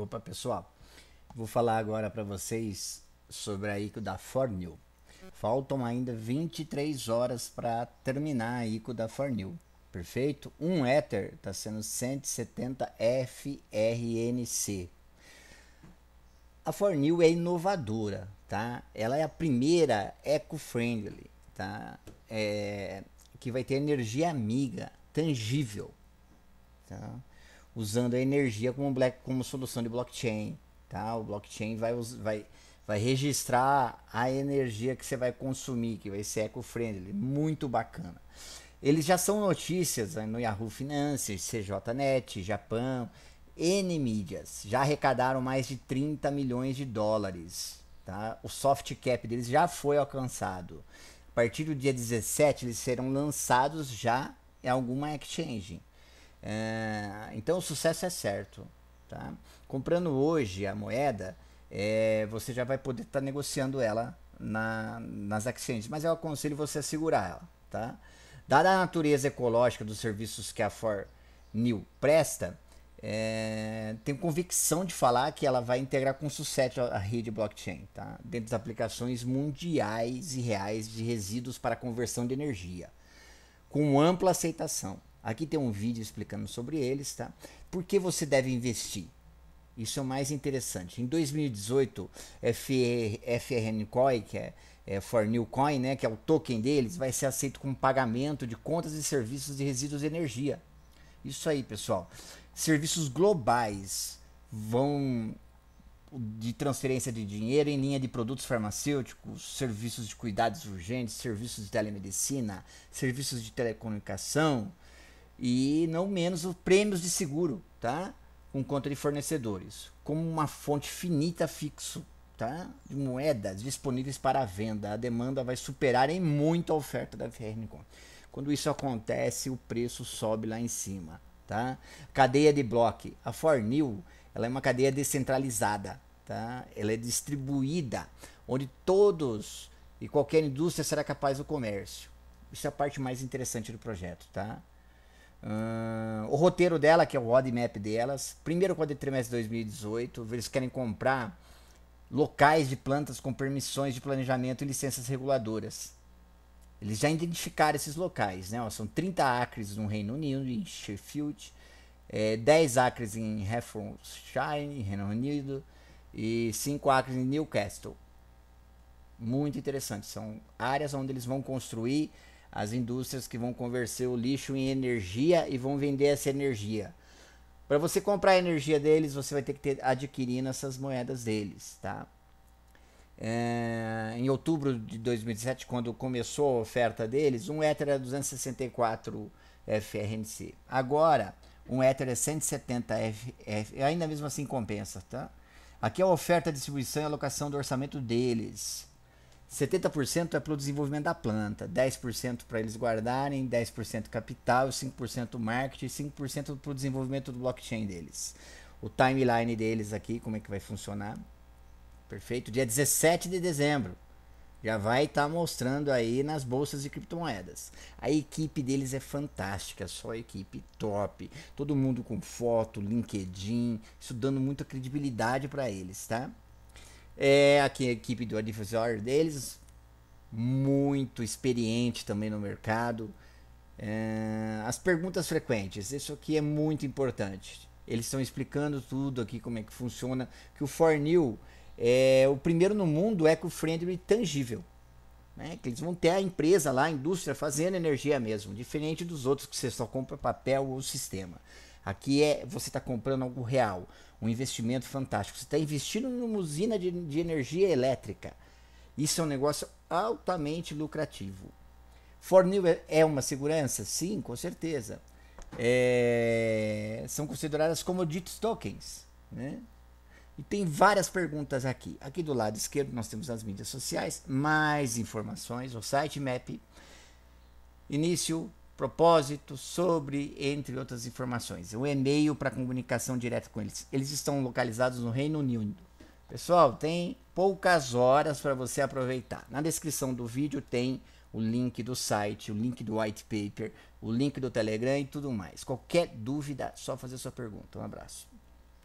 Opa, pessoal. Vou falar agora para vocês sobre a ICO da Fornil. Faltam ainda 23 horas para terminar a ICO da Fornil. Perfeito? Um Ether está sendo 170 FRNC. A Fornil é inovadora, tá? Ela é a primeira eco-friendly, tá? É, que vai ter energia amiga, tangível, tá? usando a energia como, black, como solução de blockchain. Tá? O blockchain vai, vai, vai registrar a energia que você vai consumir, que vai ser eco-friendly. Muito bacana. Eles já são notícias né, no Yahoo Finanças, CJNet, Japão, N mídias. Já arrecadaram mais de 30 milhões de dólares. Tá? O soft cap deles já foi alcançado. A partir do dia 17, eles serão lançados já em alguma exchange. É, então o sucesso é certo. Tá? Comprando hoje a moeda, é, você já vai poder estar tá negociando ela na, nas exchanges, mas eu aconselho você a segurar ela. Tá? Dada a natureza ecológica dos serviços que a For New presta, é, tenho convicção de falar que ela vai integrar com sucesso a rede blockchain, tá? dentro das aplicações mundiais e reais de resíduos para conversão de energia, com ampla aceitação. Aqui tem um vídeo explicando sobre eles, tá? Por que você deve investir? Isso é o mais interessante. Em 2018, FRN Coin, que é, é For New Coin, né, que é o token deles, vai ser aceito como pagamento de contas e serviços de resíduos de energia. Isso aí, pessoal. Serviços globais vão de transferência de dinheiro em linha de produtos farmacêuticos, serviços de cuidados urgentes, serviços de telemedicina, serviços de telecomunicação, e não menos os prêmios de seguro, tá? Com conta de fornecedores, como uma fonte finita fixo, tá? De moedas disponíveis para venda. A demanda vai superar em muito a oferta da Fernecon. Quando isso acontece, o preço sobe lá em cima, tá? Cadeia de bloco. A Fornil, ela é uma cadeia descentralizada, tá? Ela é distribuída, onde todos e qualquer indústria será capaz do comércio. Isso é a parte mais interessante do projeto, tá? Uh, o roteiro dela, que é o roadmap delas. Primeiro quadro de trimestre de 2018, eles querem comprar locais de plantas com permissões de planejamento e licenças reguladoras. Eles já identificaram esses locais, né? Ó, são 30 acres no Reino Unido, em Sheffield, é, 10 acres em Herefordshire, Reino Unido, e 5 acres em Newcastle. Muito interessante, são áreas onde eles vão construir as indústrias que vão converter o lixo em energia e vão vender essa energia. Para você comprar a energia deles, você vai ter que ter adquirindo essas moedas deles, tá? É, em outubro de 2017, quando começou a oferta deles, um Ether era 264 FRNC. Agora, um Ether é 170 FRNC. ainda mesmo assim compensa, tá? Aqui é a oferta, distribuição e alocação do orçamento deles. 70% é para o desenvolvimento da planta, 10% para eles guardarem, 10% capital, 5% marketing, 5% para o desenvolvimento do blockchain deles. O timeline deles aqui, como é que vai funcionar? Perfeito? Dia 17 de dezembro. Já vai estar tá mostrando aí nas bolsas de criptomoedas. A equipe deles é fantástica, só equipe top. Todo mundo com foto, LinkedIn, isso dando muita credibilidade para eles, tá? É aqui a equipe do adversário deles, muito experiente também no mercado. É, as perguntas frequentes, isso aqui é muito importante. Eles estão explicando tudo aqui, como é que funciona. Que o Fornil é o primeiro no mundo eco-friendly é tangível. Né? Que eles vão ter a empresa lá, a indústria, fazendo energia mesmo, diferente dos outros que você só compra papel ou sistema. Aqui é você está comprando algo real, um investimento fantástico. Você está investindo numa usina de, de energia elétrica. Isso é um negócio altamente lucrativo. Fornil é uma segurança? Sim, com certeza. É, são consideradas commodities tokens. Né? E tem várias perguntas aqui. Aqui do lado esquerdo nós temos as mídias sociais, mais informações, o sitemap, início, propósito, sobre, entre outras informações. O e-mail para comunicação direta com eles. Eles estão localizados no Reino Unido. Pessoal, tem poucas horas para você aproveitar. Na descrição do vídeo tem o link do site, o link do white paper, o link do Telegram e tudo mais. Qualquer dúvida, só fazer sua pergunta. Um abraço.